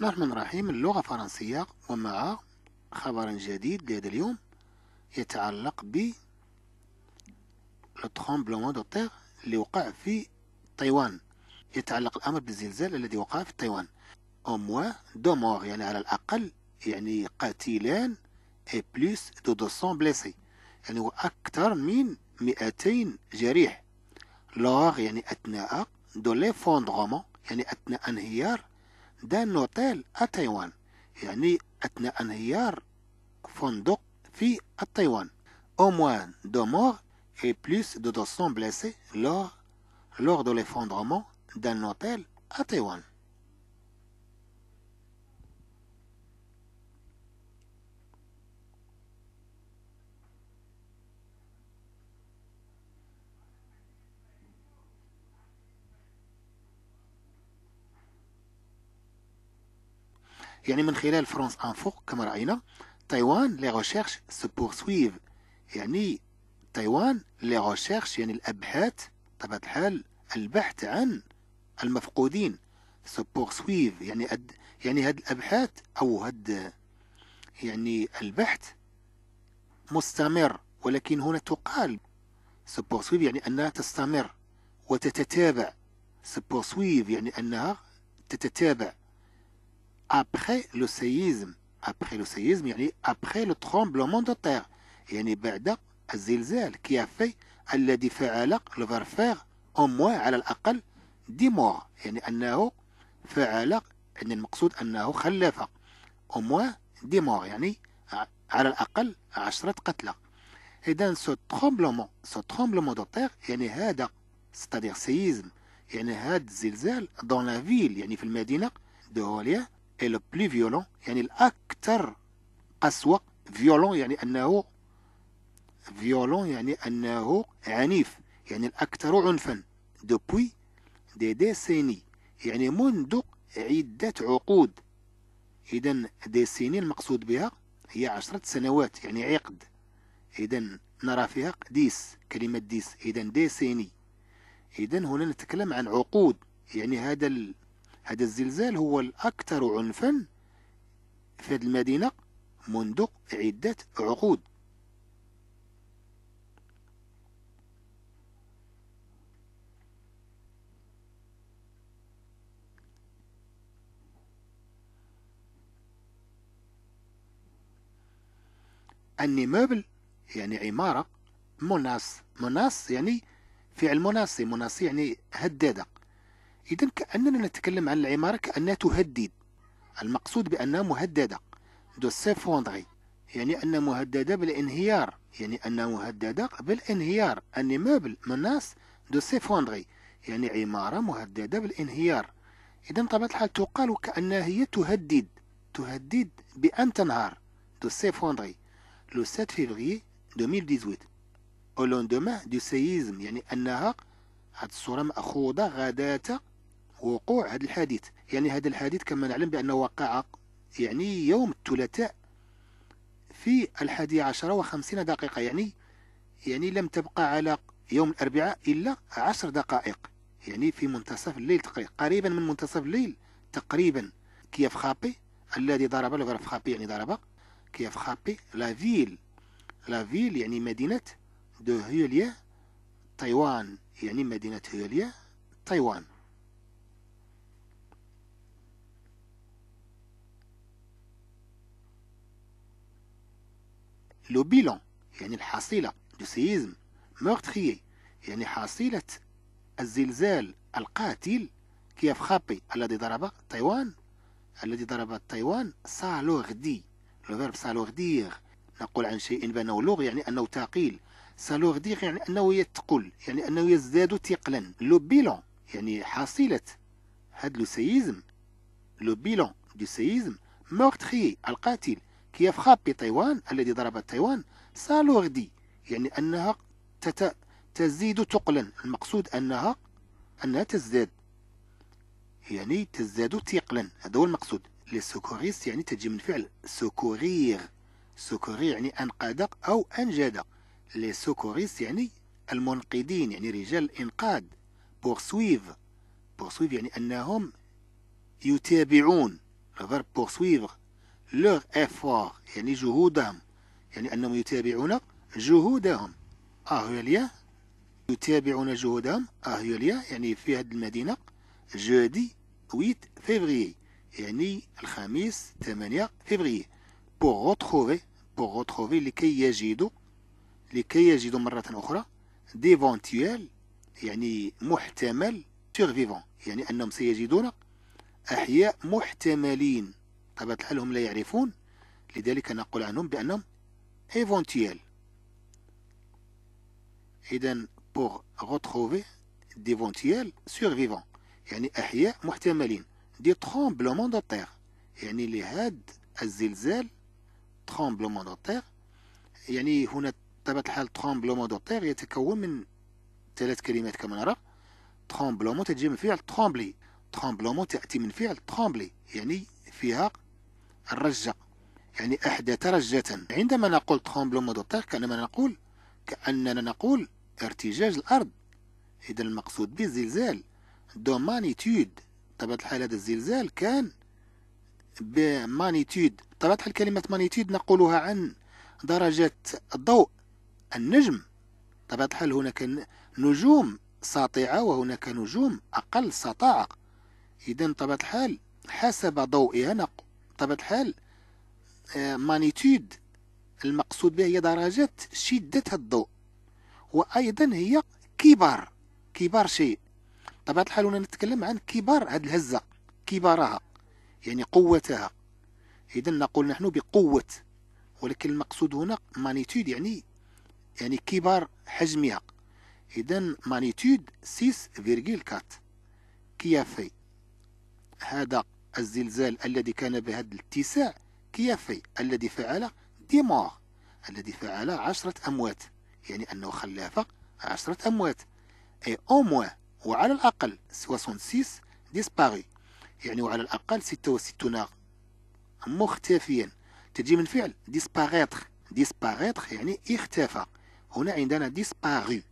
بسم الله الرحمن الرحيم اللغة الفرنسية ومع خبر جديد لهذا اليوم يتعلق ب لو ترومبلومون دو تيغ اللي وقع في تايوان يتعلق الأمر بالزلزال الذي وقع في تايوان أو موا دو مور يعني على الأقل يعني قتيلان اي بلوس دو 200 بليسي يعني أكثر من 200 جريح لوغ يعني أثناء دو ليفوندغومون يعني أثناء انهيار d'un hôtel à يعني انهيار au moins deux morts et plus de 200 blessés lors, lors de l'effondrement d'un hôtel à Taïwan. يعني من خلال فرنس أنفو كما رأينا تايوان لي غوشيرش سو بورسويف يعني تايوان لي غوشيرش يعني الأبحاث بطبيعة الحال البحث عن المفقودين سو بورسويف يعني أد يعني هاد الأبحاث أو هاد يعني البحث مستمر ولكن هنا تقال سو بورسويف يعني أنها تستمر وتتتابع سو بورسويف يعني أنها تتتابع après le séisme après le séisme يعني après le tremblement de terre يعني بعد الزلزال qui a fait الذي فعل le faire au moins على الاقل دي مور يعني انه فعل يعني المقصود انه خلف au moins دي مور يعني على الاقل 10 قتلى اذا سو ترومبلومون سو ترومبلومون دو تير يعني هذا ستادير سيزم يعني هذا الزلزال دون لا فيل يعني في المدينه دو هوليا اي لو plus فيولون يعني الأكثر قسوة فيولون يعني أنه فيولون يعني أنه عنيف يعني الأكثر عنفا دوبوي دي ديسيني يعني منذ عدة عقود إذا ديسيني المقصود بها هي عشرة سنوات يعني عقد إذا نرى فيها ديس كلمة ديس إذا ديسيني إذا هنا نتكلم عن عقود يعني هذا هذا الزلزال هو الأكثر عنفا في هذه المدينة منذ عدة عقود موبل يعني عمارة مناص مناص يعني فعل مناصي مناصي يعني هدادة إذا كأننا نتكلم عن العمارة كأنها تهدد المقصود بأنها مهددة دو سيفوندغي يعني أنها مهددة بالانهيار يعني أنها مهددة بالانهيار مابل مناس دو سيفوندغي يعني عمارة مهددة بالانهيار إذا بطبيعة الحال تقال كأنها هي تهدد تهدد بأن تنهار دو سيفوندغي لو 7 فيفري 2018 او لوندومان دو سيزم يعني أنها هاد الصورة مأخوذة غداة وقوع هذا الحادث يعني هذا الحادث كما نعلم بأنه وقع يعني يوم الثلاثاء في الحادية عشرة وخمسين دقيقة يعني يعني لم تبقى على يوم الأربعاء إلا عشر دقائق يعني في منتصف الليل تقريبا قريبا من منتصف الليل تقريبا كيف خابي الذي ضرب لغرف خابي يعني ضرب كيف خابي لا فيل لا فيل يعني مدينة دو هيوليا تايوان يعني مدينة هيوليا تايوان لو بيلون يعني الحصيلة دو سيزم مورتخيي يعني حصيلة الزلزال القاتل كيف خابي الذي ضرب تايوان الذي ضرب تايوان سالوغدي لو فيرب نقول عن شيء بانه لوغ يعني انه ثقيل سالوغديغ يعني انه يتقل يعني انه يزداد ثقلا لو بيلون يعني حصيلة هاد لو سيزم لو بيلون دو سيزم مورتخيي القاتل كيف خاب بتايوان الذي ضربت تايوان سالوغدي يعني أنها تت... تزيد ثقلا المقصود أنها أنها تزداد يعني تزداد ثقلا هذا هو المقصود للسكوريس يعني تجي من فعل سكورير سكورير يعني انقاد أو أنجد لسكوريس يعني المنقذين يعني رجال الإنقاذ بورسويف بورسويف يعني أنهم يتابعون الفيرب بورسويفر لوغ افوار يعني جهودهم يعني أنهم يتابعون جهودهم اهيوليا يتابعون جهودهم اهيوليا يعني في هذه المدينة جودي 8 فيفريي يعني الخميس 8 فيفريي بوغ retrouver بوغ retrouver لكي يجدوا لكي يجدوا مرة أخرى ديفونتيال يعني محتمل سيرفيفون يعني أنهم سيجدون أحياء محتملين بطبيعة الحال هم لا يعرفون لذلك نقول عنهم بأنهم ايفونتيال إذا pour retrouver ديفونتيال survivants يعني أحياء محتملين دي tremblement دو terre يعني لهاد الزلزال tremblement دو terre يعني هنا بطبيعة الحال tremblement دو terre يتكون من ثلاث كلمات كما نرى tremblement تجي من فعل تخمبلي tremblement تأتي من فعل تخمبلي يعني فيها الرجة يعني أحدث رجة عندما نقول ترامبلومون دو تيغ كأنما نقول كأننا نقول ارتجاج الأرض إذا المقصود به الزلزال دو مانيتود طبعا الحال هذا الزلزال كان بمانيتود طبعا الحال كلمة مانيتود نقولها عن درجة الضوء النجم طبعا الحال هناك نجوم ساطعة وهناك نجوم أقل سطاعة إذا طبعا الحال حسب ضوئها نقول بطبيعة الحال آه، مانيتود المقصود بها هي درجة شدة الضوء وأيضا هي كبار كبار شيء بطبيعة الحال هنا نتكلم عن كبار هاد الهزة كبارها يعني قوتها إذا نقول نحن بقوة ولكن المقصود هنا مانيتود يعني يعني كبار حجمها إذا مانيتود 6.4 كيافي هذا الزلزال الذي كان بهذا الاتساع كيافي الذي فعل ديمار الذي فعل عشرة أموات يعني أنه خلاف عشرة أموات أي أو موا وعلى الأقل سيس ديسباري يعني وعلى الأقل ستة وستون مختفيا تجي من فعل ديسباغيتخ ديسباغيتخ يعني اختفى هنا عندنا ديسباري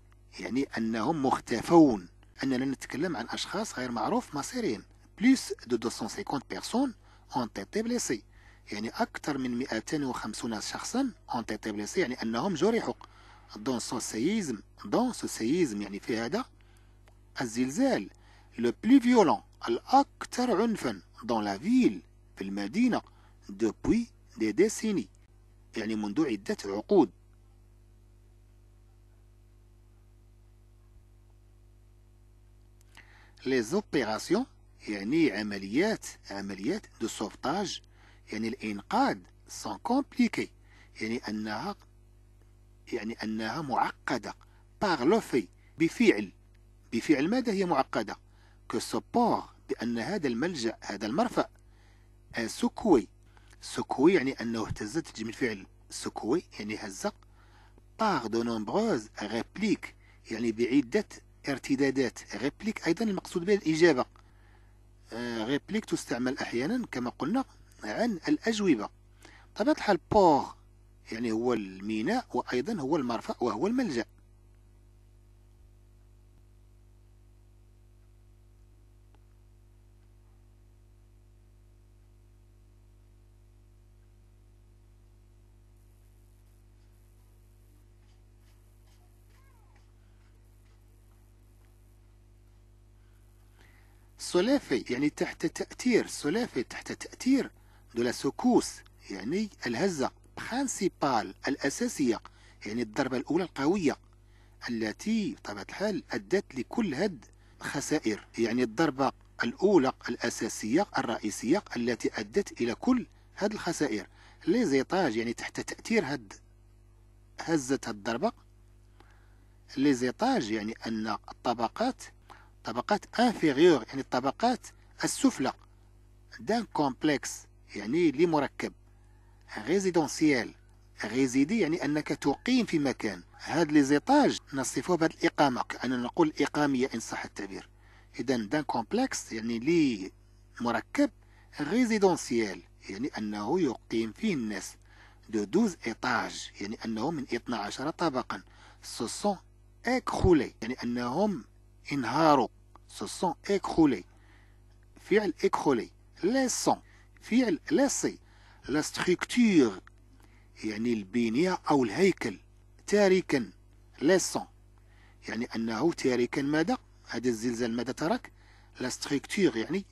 يعني أنهم مختفون أننا نتكلم عن أشخاص غير معروف مصيرهم plus de 250 personnes ont été blessées يعني أكثر من 250 شخصا ont été blessés يعني أنهم جرحوا dans ce séisme dans ce séisme يعني في هذا الزلزال le plus violent الأكثر عنفا dans la ville في المدينة depuis des décennies يعني منذ عدة عقود les opérations يعني عمليات عمليات دو سوفتاج يعني الإنقاذ سون كومبليكي يعني أنها يعني أنها معقدة باغ لوفي بفعل بفعل ماذا هي معقدة كو سوبور بأن هذا الملجأ هذا المرفأ سكوي سكوي يعني أنه اهتزت من فعل سكوي يعني هزة باغ دو نومبروز ريبليك يعني بعدة ارتدادات ريبليك أيضا المقصود بها الإجابة ريبليك آه، تستعمل أحيانا كما قلنا عن الأجوبة طبعا الحال بور يعني هو الميناء وأيضا هو المرفأ وهو الملجأ الثلاثي يعني تحت تأثير الثلاثي تحت تأثير دو لا سكوس يعني الهزة برانسيبال الأساسية يعني الضربة الأولى القوية التي بطبيعة الحال أدت لكل هد خسائر يعني الضربة الأولى الأساسية الرئيسية التي أدت إلى كل هاد الخسائر لي زيطاج يعني تحت تأثير هاد هزة الضربة لي زيطاج يعني أن الطبقات طبقات انفيريور يعني الطبقات السفلى دان كومبلكس يعني لمركب ريزيدونسيال ريزيدي يعني انك تقيم في مكان هاد لي نصفوه بهاد الاقامه كاننا نقول اقاميه ان صح التعبير اذا دان كومبلكس يعني لي مركب ريزيدونسيال يعني انه يقيم فيه الناس دو دوز ايطاج يعني انه من 12 طبقا سوسون اكخولي يعني انهم انهاروا se sont écroulés فعل écroulé laissant فعل laisser la structure يعني البنية أو الهيكل تاركا laissant يعني أنه تاركا ماذا هذا الزلزال ماذا ترك لا ستريكتور يعني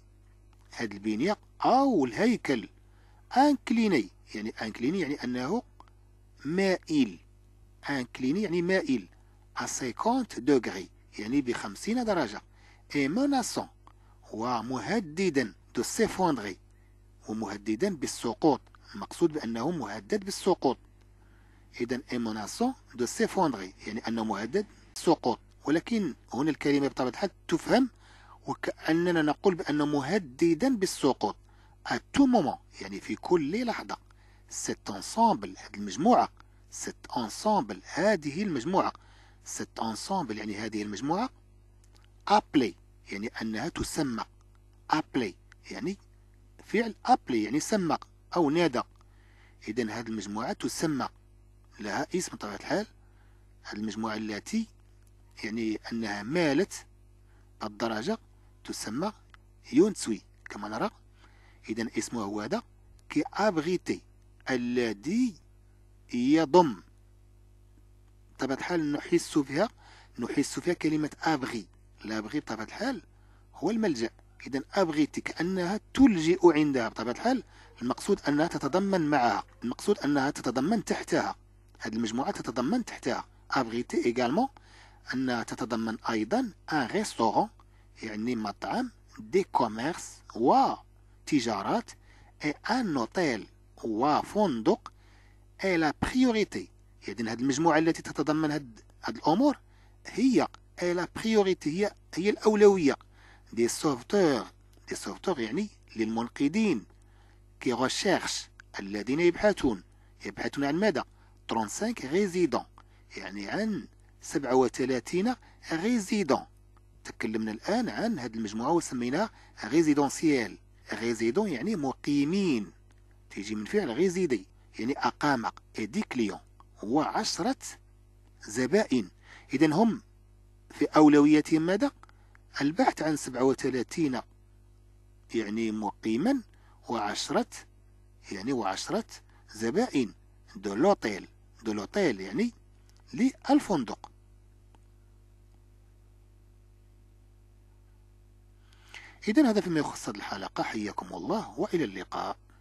هاد البنية أو الهيكل انكليني يعني انكليني يعني أنه مائل انكليني يعني مائل à 50 degrés يعني بخمسين درجة اي مناصون مهددا دو سيفوندغي ومهددا بالسقوط المقصود بأنه مهدد بالسقوط إذا اي مناسون دو سيفوندغي يعني أنه مهدد بالسقوط ولكن هنا الكلمة بطبيعة الحال تفهم وكأننا نقول بأنه مهددا بالسقوط أتو مومون يعني في كل لحظة سيت ensemble هذه المجموعة سيت ensemble هذه المجموعة cet ensemble يعني هذه المجموعة ابلي يعني أنها تسمى ابلي يعني فعل ابلي يعني سمى أو نادى إذا هذه المجموعة تسمى لها اسم بطبيعة الحال هذه المجموعة التي يعني أنها مالت الدرجة تسمى يونتسوي كما نرى إذا اسمه هو هذا كي أبغيتي الذي يضم بطبيعة الحال نحس بها نحس فيها كلمة أبغي لابغي بطبيعة الحال هو الملجأ إذا ابغيتي كأنها تلجئ عندها بطبيعة الحال المقصود أنها تتضمن معها المقصود أنها تتضمن تحتها هذه المجموعة تتضمن تحتها ابغيتي إيغالمون أنها تتضمن أيضا أن ريستورون يعني مطعم دي كوميرس و تجارات اي ان اوتيل و فندق اي لا بريوريتي إذن هذه المجموعة التي تتضمن هذه الأمور هي اي لا بريوريتي هي هي الأولوية دي سوفتور دي سوفتور يعني للمنقذين كي روشيرش الذين يبحثون يبحثون عن ماذا 35 ريزيدون يعني عن 37 ريزيدون تكلمنا الآن عن هذه المجموعة وسميناها ريزيدونسيال ريزيدون يعني مقيمين تيجي من فعل ريزيدي يعني إيدي إديكليون وعشرة زبائن إذا هم في أولويتهم ماذا؟ البحث عن 37 يعني مقيما وعشرة يعني وعشرة زبائن دو دولوتيل دو يعني للفندق إذا هذا فيما يخص الحلقة حياكم الله وإلى اللقاء